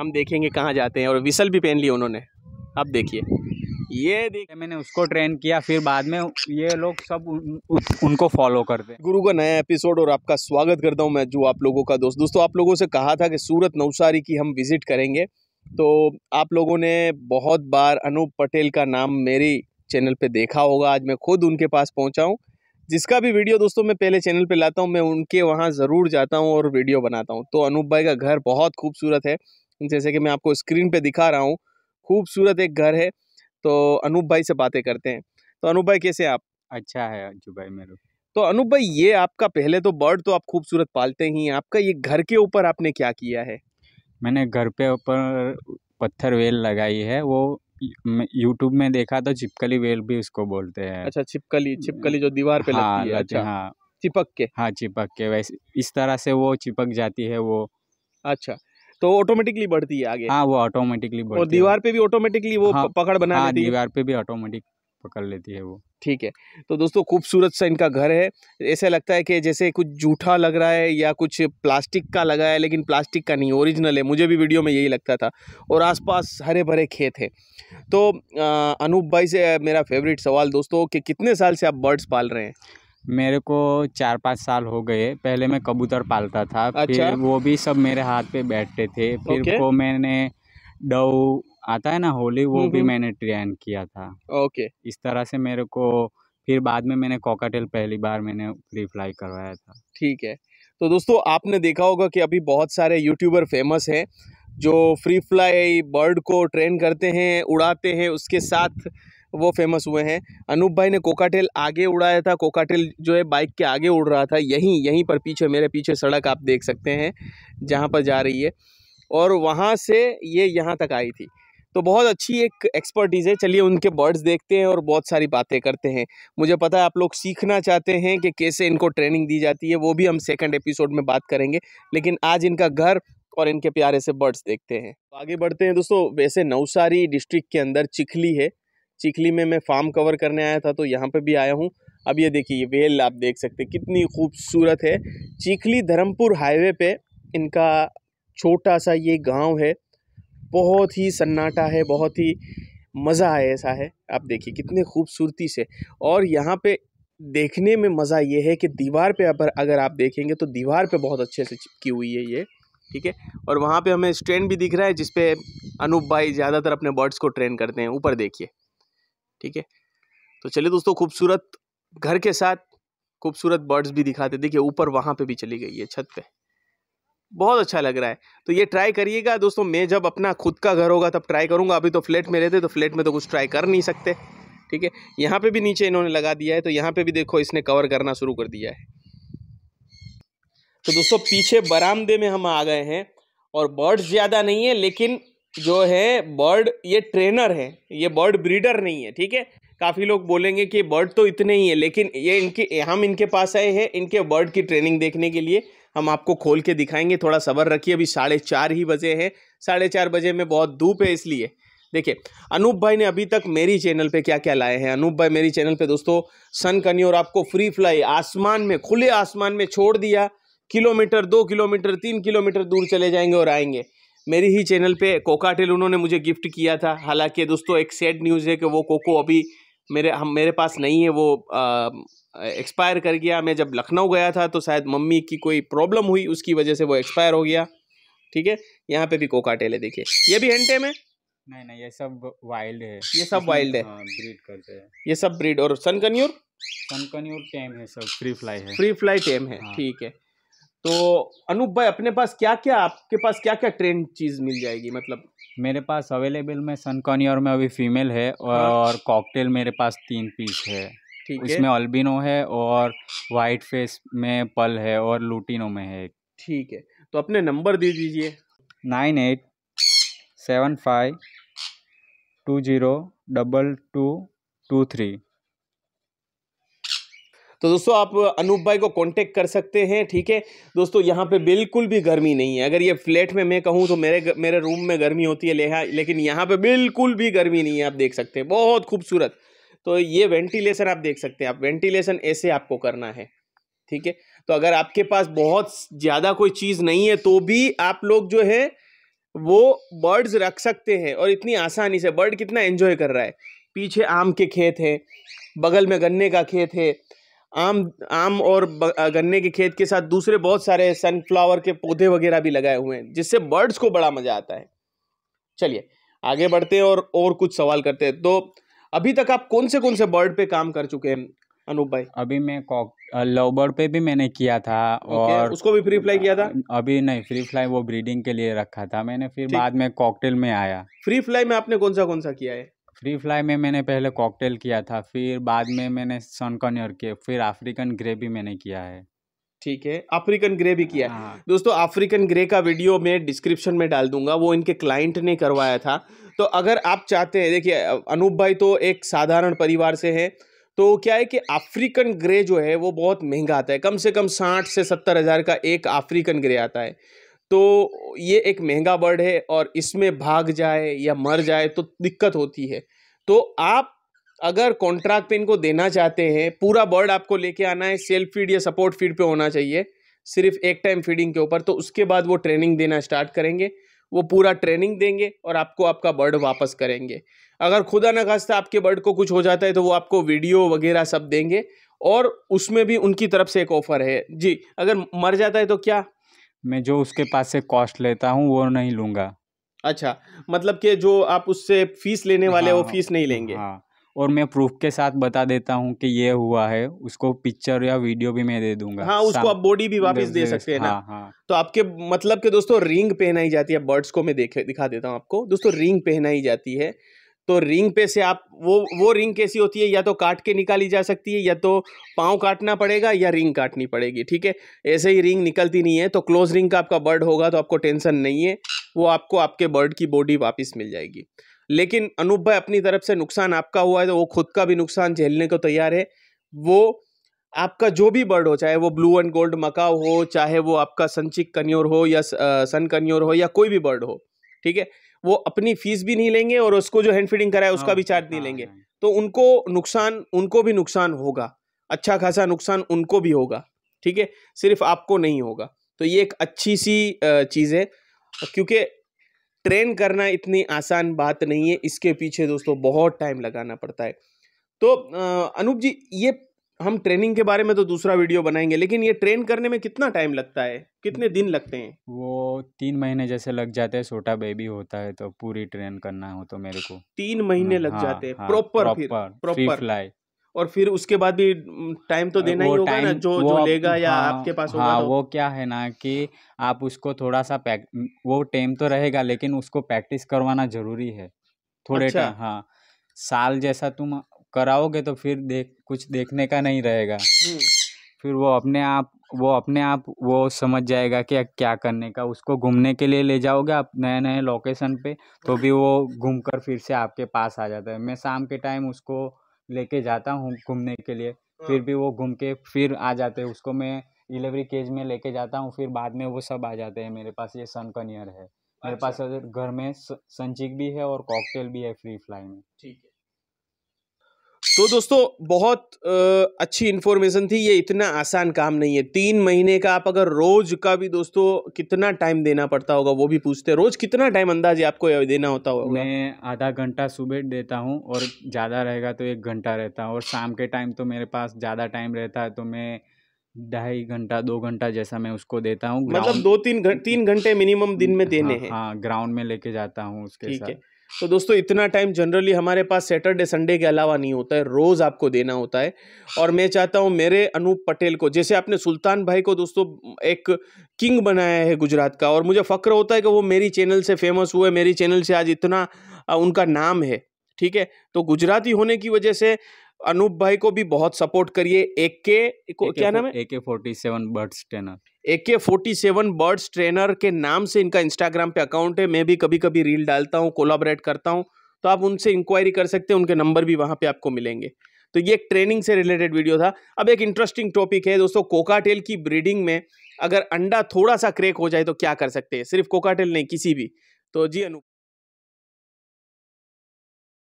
हम देखेंगे कहाँ जाते हैं और विसल भी पहन लिया उन्होंने अब देखिए ये देख मैंने उसको ट्रेन किया फिर बाद में ये लोग सब उन, उनको फॉलो करते हैं गुरु का नया एपिसोड और आपका स्वागत करता हूँ मैं जो आप लोगों का दोस्त दोस्तों आप लोगों से कहा था कि सूरत नवसारी की हम विज़िट करेंगे तो आप लोगों ने बहुत बार अनूप पटेल का नाम मेरी चैनल पर देखा होगा आज मैं खुद उनके पास पहुँचा हूँ जिसका भी वीडियो दोस्तों मैं पहले चैनल पे लाता हूँ मैं उनके वहाँ ज़रूर जाता हूँ और वीडियो बनाता हूँ तो अनूप भाई का घर बहुत खूबसूरत है जैसे कि मैं आपको स्क्रीन पे दिखा रहा हूँ खूबसूरत एक घर है तो अनूप भाई से बातें करते हैं तो अनूप भाई कैसे आप अच्छा है अंजू भाई मेरे तो अनूप भाई ये आपका पहले तो बर्ड तो आप खूबसूरत पालते ही हैं आपका ये घर के ऊपर आपने क्या किया है मैंने घर पे ऊपर पत्थर वेल लगाई है वो यूट्यूब में देखा तो चिपकली वेल भी उसको बोलते हैं अच्छा चिपकली चिपकली जो दीवार पे हाँ, लगती है अच्छा, अच्छा। हाँ चिपक के हाँ चिपक के वैसे इस तरह से वो चिपक जाती है वो अच्छा तो ऑटोमेटिकली बढ़ती है आगे हाँ वो ऑटोमेटिकली है दीवार पे भी ऑटोमेटिकली वो हाँ, पकड़ बना हाँ, दीवार पे भी ऑटोमेटिक पकड़ लेती है वो ठीक है तो दोस्तों खूबसूरत सा इनका घर है ऐसा लगता है कि जैसे कुछ जूठा लग रहा है या कुछ प्लास्टिक का लगा है लेकिन प्लास्टिक का नहीं ओरिजिनल है मुझे भी वीडियो में यही लगता था और आसपास हरे भरे खेत हैं तो अनूप भाई से मेरा फेवरेट सवाल दोस्तों कि कितने साल से आप बर्ड्स पाल रहे हैं मेरे को चार पाँच साल हो गए पहले मैं कबूतर पालता था अच्छा? फिर वो भी सब मेरे हाथ पे बैठते थे फिर वो मैंने डव आता है ना होली वो भी मैंने ट्रेन किया था ओके इस तरह से मेरे को फिर बाद में मैंने कॉकाटेल पहली बार मैंने फ्री फ्लाई करवाया था ठीक है तो दोस्तों आपने देखा होगा कि अभी बहुत सारे यूट्यूबर फेमस हैं जो फ्री फ्लाई बर्ड को ट्रेन करते हैं उड़ाते हैं उसके साथ वो फेमस हुए हैं अनूप भाई ने कोकाटेल आगे उड़ाया था कोकाटेल जो है बाइक के आगे उड़ रहा था यहीं यहीं पर पीछे मेरे पीछे सड़क आप देख सकते हैं जहाँ पर जा रही है और वहाँ से ये यहाँ तक आई थी तो बहुत अच्छी एक एक्सपर्टीज़ है चलिए उनके बर्ड्स देखते हैं और बहुत सारी बातें करते हैं मुझे पता है आप लोग सीखना चाहते हैं कि कैसे इनको ट्रेनिंग दी जाती है वो भी हम सेकंड एपिसोड में बात करेंगे लेकिन आज इनका घर और इनके प्यारे से बर्ड्स देखते हैं तो आगे बढ़ते हैं दोस्तों वैसे नवसारी डिस्ट्रिक्ट के अंदर चिखली है चिखली में मैं फार्म कवर करने आया था तो यहाँ पर भी आया हूँ अब ये देखिए ये वेल आप देख सकते हैं कितनी खूबसूरत है चिखली धर्मपुर हाईवे पे इनका छोटा सा ये गांव है बहुत ही सन्नाटा है बहुत ही मज़ा है ऐसा है आप देखिए कितने खूबसूरती से और यहाँ पे देखने में मज़ा ये है कि दीवार पे अगर अगर आप देखेंगे तो दीवार पे बहुत अच्छे से चिपकी हुई है ये ठीक है और वहाँ पे हमें स्ट्रेन भी दिख रहा है जिसपे अनूप भाई ज़्यादातर अपने बर्ड्स को ट्रेन करते हैं ऊपर देखिए ठीक है तो चलिए दोस्तों खूबसूरत घर के साथ खूबसूरत बर्ड्स भी दिखाते देखिए ऊपर वहाँ पे भी चली गई है छत पे बहुत अच्छा लग रहा है तो ये ट्राई करिएगा दोस्तों मैं जब अपना खुद का घर होगा तब ट्राई करूँगा अभी तो फ्लैट में रहते तो फ्लैट में तो कुछ ट्राई कर नहीं सकते ठीक है यहाँ पे भी नीचे इन्होंने लगा दिया है तो यहाँ पे भी देखो इसने कवर करना शुरू कर दिया है तो दोस्तों पीछे बरामदे में हम आ गए हैं और बर्ड्स ज़्यादा नहीं है लेकिन जो है बर्ड ये ट्रेनर है ये बर्ड ब्रीडर नहीं है ठीक है काफ़ी लोग बोलेंगे कि बर्ड तो इतने ही है लेकिन ये इनके हम इनके पास आए हैं इनके बर्ड की ट्रेनिंग देखने के लिए हम आपको खोल के दिखाएंगे थोड़ा सबर रखिए अभी साढ़े चार ही बजे हैं साढ़े चार बजे में बहुत धूप है इसलिए देखिए अनूप भाई ने अभी तक मेरी चैनल पे क्या क्या लाए हैं अनूप भाई मेरी चैनल पे दोस्तों सन कनी और आपको फ्री फ्लाई आसमान में खुले आसमान में छोड़ दिया किलोमीटर दो किलोमीटर तीन किलोमीटर दूर चले जाएंगे और आएंगे मेरी ही चैनल पे कोका टेल उन्होंने मुझे गिफ्ट किया था हालांकि दोस्तों एक सैड न्यूज़ है कि वो कोको अभी मेरे हम मेरे पास नहीं है वो एक्सपायर कर गया मैं जब लखनऊ गया था तो शायद मम्मी की कोई प्रॉब्लम हुई उसकी वजह से वो एक्सपायर हो गया ठीक है यहाँ पे भी कोका टेल है देखिए ये भी हंटे में नहीं नहीं ये सब वाइल्ड है ये सब वाइल्ड है ब्रीड हाँ, करते हैं ये सब ब्रीड और सनकन्यूर सनकन्यूर टेम है सब फ्री फ्लाई है फ्री फ्लाई टेम है हाँ। ठीक है तो अनूप भाई अपने पास क्या क्या आपके पास क्या क्या ट्रेंड चीज़ मिल जाएगी मतलब मेरे पास अवेलेबल में सनकॉन्योर में अभी फीमेल है और हाँ। कॉकटेल मेरे पास तीन पीस है ठीक इसमें अल्बिनो है और वाइट फेस में पल है और लूटिनो में है ठीक है तो अपने नंबर दे दीजिए nine eight seven five two zero double two two three तो दोस्तों आप अनूप भाई को कांटेक्ट कर सकते हैं ठीक है दोस्तों यहाँ पे बिल्कुल भी गर्मी नहीं है अगर ये फ्लैट में मैं कहूँ तो मेरे मेरे रूम में गर्मी होती है लेहा लेकिन यहाँ पर बिल्कुल भी गर्मी नहीं है आप देख सकते हैं बहुत खूबसूरत तो ये वेंटिलेशन आप देख सकते हैं आप वेंटिलेशन ऐसे आपको करना है ठीक है तो अगर आपके पास बहुत ज़्यादा कोई चीज़ नहीं है तो भी आप लोग जो है वो बर्ड्स रख सकते हैं और इतनी आसानी से बर्ड कितना एंजॉय कर रहा है पीछे आम के खेत हैं बगल में गन्ने का खेत है आम आम और गन्ने के खेत के साथ दूसरे बहुत सारे सनफ्लावर के पौधे वगैरह भी लगाए हुए हैं जिससे बर्ड्स को बड़ा मज़ा आता है चलिए आगे बढ़ते हैं और और कुछ सवाल करते हैं तो अभी तक आप कौन से कौन से बर्ड पे काम कर चुके हैं अनूप भाई अभी मैं कॉक लव बर्ड पे भी मैंने किया था और उसको भी फ्री फ्लाई किया था अभी नहीं फ्री फ्लाई वो ब्रीडिंग के लिए रखा था मैंने फिर बाद में कॉकटेल में आया फ्री फ्लाई में आपने कौन सा कौन सा किया है फ्री फ्लाई में मैंने पहले कॉकटेल किया था फिर बाद में मैंने सनकन्यर किया फिर अफ्रीकन ग्रे भी मैंने किया है ठीक है अफ्रीकन ग्रे भी किया है हाँ। दोस्तों अफ्रीकन ग्रे का वीडियो मैं डिस्क्रिप्शन में डाल दूंगा वो इनके क्लाइंट ने करवाया था तो अगर आप चाहते हैं देखिए अनूप भाई तो एक साधारण परिवार से है तो क्या है कि अफ्रीकन ग्रे जो है वो बहुत महंगा आता है कम से कम साठ से सत्तर हज़ार का एक अफ्रीकन ग्रे आता है तो ये एक महंगा बर्ड है और इसमें भाग जाए या मर जाए तो दिक्कत होती है तो आप अगर कॉन्ट्रैक्ट पे इनको देना चाहते हैं पूरा बर्ड आपको लेके आना है सेल्फ फीड या सपोर्ट फीड पे होना चाहिए सिर्फ एक टाइम फीडिंग के ऊपर तो उसके बाद वो ट्रेनिंग देना स्टार्ट करेंगे वो पूरा ट्रेनिंग देंगे और आपको आपका बर्ड वापस करेंगे अगर खुदा न खास्ता आपके बर्ड को कुछ हो जाता है तो वो आपको वीडियो वगैरह सब देंगे और उसमें भी उनकी तरफ से एक ऑफ़र है जी अगर मर जाता है तो क्या मैं जो उसके पास से कॉस्ट लेता हूँ वो नहीं लूँगा अच्छा मतलब कि जो आप उससे फीस लेने वाले हाँ, वो फीस नहीं लेंगे हाँ और मैं प्रूफ के साथ बता देता हूँ कि ये हुआ है उसको पिक्चर या वीडियो भी मैं दे दूंगा हाँ उसको आप बॉडी भी वापस दे, दे सकते हैं ना हाँ, हाँ। तो आपके मतलब के दोस्तों रिंग पहनाई जाती है बर्ड्स को मैं देख दिखा देता हूँ आपको दोस्तों रिंग पहनाई जाती है तो रिंग पे से आप वो वो रिंग कैसी होती है या तो काट के निकाली जा सकती है या तो पाँव काटना पड़ेगा या रिंग काटनी पड़ेगी ठीक है ऐसे ही रिंग निकलती नहीं है तो क्लोज रिंग का आपका बर्ड होगा तो आपको टेंशन नहीं है वो आपको आपके बर्ड की बॉडी वापस मिल जाएगी लेकिन अनूप भाई अपनी तरफ से नुकसान आपका हुआ है तो वो खुद का भी नुकसान झेलने को तैयार है वो आपका जो भी बर्ड हो चाहे वो ब्लू एंड गोल्ड मकाव हो चाहे वो आपका सनचिक कन्योर हो या सन कन्योर हो या कोई भी बर्ड हो ठीक है वो अपनी फीस भी नहीं लेंगे और उसको जो हैंड फीडिंग कराए उसका हाँ, भी चार्ज हाँ, नहीं लेंगे हाँ, तो उनको नुकसान उनको भी नुकसान होगा अच्छा खासा नुकसान उनको भी होगा ठीक है सिर्फ आपको नहीं होगा तो ये एक अच्छी सी चीज़ है क्योंकि ट्रेन करना इतनी आसान बात नहीं है इसके पीछे दोस्तों बहुत टाइम लगाना पड़ता है तो अनूप जी ये हम ट्रेनिंग के बारे में तो दूसरा वीडियो बनाएंगे लेकिन ये ट्रेन करने में कितना टाइम लगता है कितने दिन लगते हैं वो तीन महीने जैसे लग जाते हैं छोटा बेबी होता है तो पूरी ट्रेन करना हो तो मेरे को तीन महीने लग हाँ, जाते हैं हाँ, प्रॉपर प्रॉपर फ्लाई और फिर उसके बाद भी टाइम तो देना ही होगा ना जो जो लेगा या हाँ, आपके पास होगा हाँ, तो। वो क्या है ना कि आप उसको थोड़ा सा पैक, वो टाइम तो रहेगा लेकिन उसको प्रैक्टिस करवाना जरूरी है थोड़े अच्छा, टाइम हाँ साल जैसा तुम कराओगे तो फिर देख कुछ देखने का नहीं रहेगा हम्म। फिर वो अपने आप वो अपने आप वो समझ जाएगा कि क्या करने का उसको घूमने के लिए ले जाओगे आप नए नए लोकेशन पे तो भी वो घूम कर फिर से आपके पास आ जाता है मैं शाम के टाइम उसको लेके जाता हूँ घूमने के लिए हाँ। फिर भी वो घूम के फिर आ जाते हैं उसको मैं डिलीवरी केज में लेके जाता हूँ फिर बाद में वो सब आ जाते हैं मेरे पास ये सन कनियर है मेरे अच्छा। पास घर में संचिक भी है और कॉकटेल भी है फ्री फ्लाई में ठीक है तो दोस्तों बहुत अच्छी इन्फॉर्मेशन थी ये इतना आसान काम नहीं है तीन महीने का आप अगर रोज़ का भी दोस्तों कितना टाइम देना पड़ता होगा वो भी पूछते हैं रोज़ कितना टाइम अंदाजे आपको देना होता होगा मैं आधा घंटा सुबह देता हूँ और ज़्यादा रहेगा तो एक घंटा रहता हूँ और शाम के टाइम तो मेरे पास ज़्यादा टाइम रहता है तो मैं ढाई घंटा दो घंटा जैसा मैं उसको देता हूँ मतलब दो तीन घंटे तीन घंटे मिनिमम दिन में हाँ, देने हाँ ग्राउंड में लेके जाता हूँ उसके साथ तो दोस्तों इतना टाइम जनरली हमारे पास सैटरडे संडे के अलावा नहीं होता है रोज़ आपको देना होता है और मैं चाहता हूँ मेरे अनूप पटेल को जैसे आपने सुल्तान भाई को दोस्तों एक किंग बनाया है गुजरात का और मुझे फ़क्र होता है कि वो मेरी चैनल से फेमस हुए मेरी चैनल से आज इतना उनका नाम है ठीक है तो गुजराती होने की वजह से अनूप भाई को भी बहुत सपोर्ट करिए एक के क्या नाम है A K forty seven birds trainer A K forty seven birds trainer के नाम से इनका इंस्टाग्राम पे अकाउंट है मैं भी कभी कभी रील डालता हूँ कोलाबरेट करता हूँ तो आप उनसे इंक्वायरी कर सकते हैं उनके नंबर भी वहाँ पे आपको मिलेंगे तो ये एक ट्रेनिंग से रिलेटेड वीडियो था अब एक इंटरेस्टिंग टॉपिक है दोस्तों कोकाटेल की ब्रीडिंग में अगर अंडा थोड़ा सा क्रेक हो जाए तो क्या कर सकते हैं सिर्फ कोकाटेल नहीं किसी भी तो जी अनु